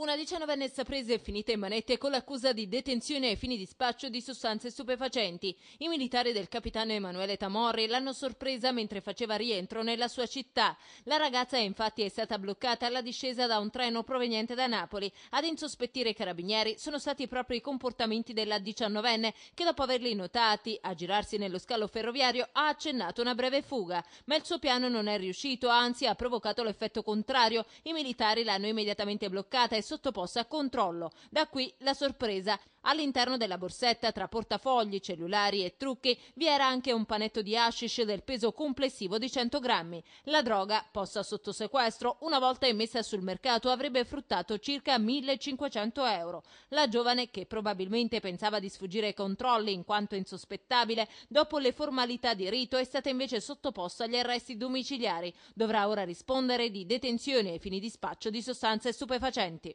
Una diciannovenne saprese è finita in manette con l'accusa di detenzione ai fini di spaccio di sostanze stupefacenti. I militari del capitano Emanuele Tamorri l'hanno sorpresa mentre faceva rientro nella sua città. La ragazza infatti è stata bloccata alla discesa da un treno proveniente da Napoli. Ad insospettire i carabinieri sono stati proprio i comportamenti della diciannovenne che dopo averli notati a girarsi nello scalo ferroviario ha accennato una breve fuga. Ma il suo piano non è riuscito, anzi ha provocato l'effetto contrario. I militari l'hanno immediatamente bloccata e sottoposta a controllo. Da qui la sorpresa. All'interno della borsetta tra portafogli, cellulari e trucchi vi era anche un panetto di hashish del peso complessivo di 100 grammi. La droga, posta sotto sequestro, una volta emessa sul mercato avrebbe fruttato circa 1500 euro. La giovane, che probabilmente pensava di sfuggire ai controlli in quanto insospettabile, dopo le formalità di rito è stata invece sottoposta agli arresti domiciliari. Dovrà ora rispondere di detenzione ai fini di spaccio di sostanze stupefacenti.